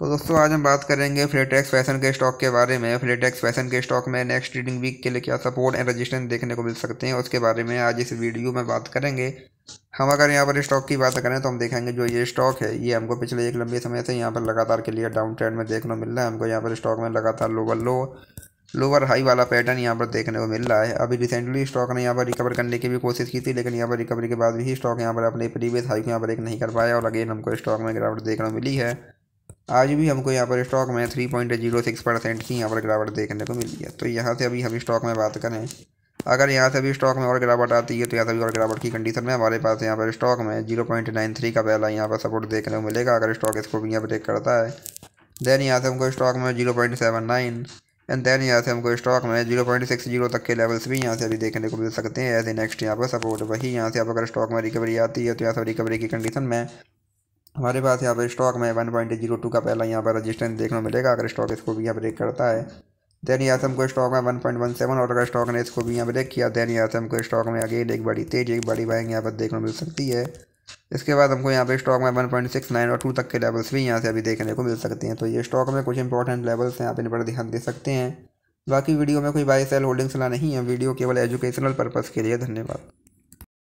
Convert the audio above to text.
तो दोस्तों आज हम बात करेंगे फ्लेटेक्स फैशन के स्टॉक के बारे में फ्लेटेक्स फैशन के स्टॉक में नेक्स्ट ट्रेडिंग वीक के लिए क्या सपोर्ट एंड रजिस्टेंस देखने को मिल सकते हैं उसके बारे में आज इस वीडियो में बात करेंगे हम अगर यहाँ पर स्टॉक की बात करें तो हम देखेंगे जो ये स्टॉक है ये हमको पिछले एक लंबे समय से यहाँ पर लगातार के लिए डाउन ट्रेंड में देखने को मिल रहा है हमको यहाँ पर स्टॉक में लगातार लोअर लो लोअर हाई वाला पैटर्न यहाँ पर देखने को मिल रहा है अभी रिसेंटली स्टॉक ने यहाँ पर रिकवर करने की भी कोशिश की थी लेकिन यहाँ पर रिकवरी के बाद भी स्टॉक यहाँ पर अपने प्रीवियस हाई को यहाँ पर एक नहीं कर पाया और अगेन हमको स्टॉक में गिरावट देखने को मिली है आज भी हमको यहाँ पर स्टॉक में three point zero six percent की यहाँ पर गिरावट देखने को मिली है तो यहाँ से अभी हम स्टॉक में बात करें अगर यहाँ से अभी स्टॉक में और गिरावट आती है तो यहाँ से भी और गिरावट की कंडीशन में हमारे पास यहाँ पर स्टॉक में जीरो पॉइंट नाइन थ्री का पहला यहाँ पर सपोर्ट देखने को मिलेगा अगर स्टॉक इसको भी यहाँ ब्रेक करता है देन यहाँ से हमको स्टॉक में zero point seven nine and then यहाँ से हमको स्टॉक में जीरो पॉइंट सिक्स जीरो तक के लेवल्स भी यहाँ से अभी देखने को मिल सकते हैं ऐसे नेक्स्ट यहाँ पर सपोर्ट वही यहाँ से आप अगर स्टॉक में रिकवरी आती है तो यहाँ से रिकवरी की कंडीशन में हमारे पास यहाँ पर स्टॉक में वन पॉइंट जीरो टू का पहला यहाँ पर रजिस्टेंस देखने मिलेगा अगर स्टॉक इसको भी यहाँ ब्रेक करता है दैन यासम को स्टॉक में वन पॉइंट वन सेवन और अगर स्टॉक ने इसको भी यहाँ ब्रेक किया दैन यासम को स्टॉक में अगेन एक बड़ी तेज एक बड़ी बाइंग यहाँ पर देखने मिल सकती है इसके बाद हमको यहाँ पर स्टॉक में वन पॉइंट सिक्स नाइन और टू तक के लेवल्स भी यहाँ से अभी देखने को मिल सकते हैं तो ये स्टॉक में कुछ इंपॉर्टेंट लेवल्स हैं आप इन पर ध्यान दे सकते हैं बाकी वीडियो में कोई बाई सेल होल्डिंग सलाह नहीं है वीडियो केवल एजुकेशनल पर्पज़ के लिए धन्यवाद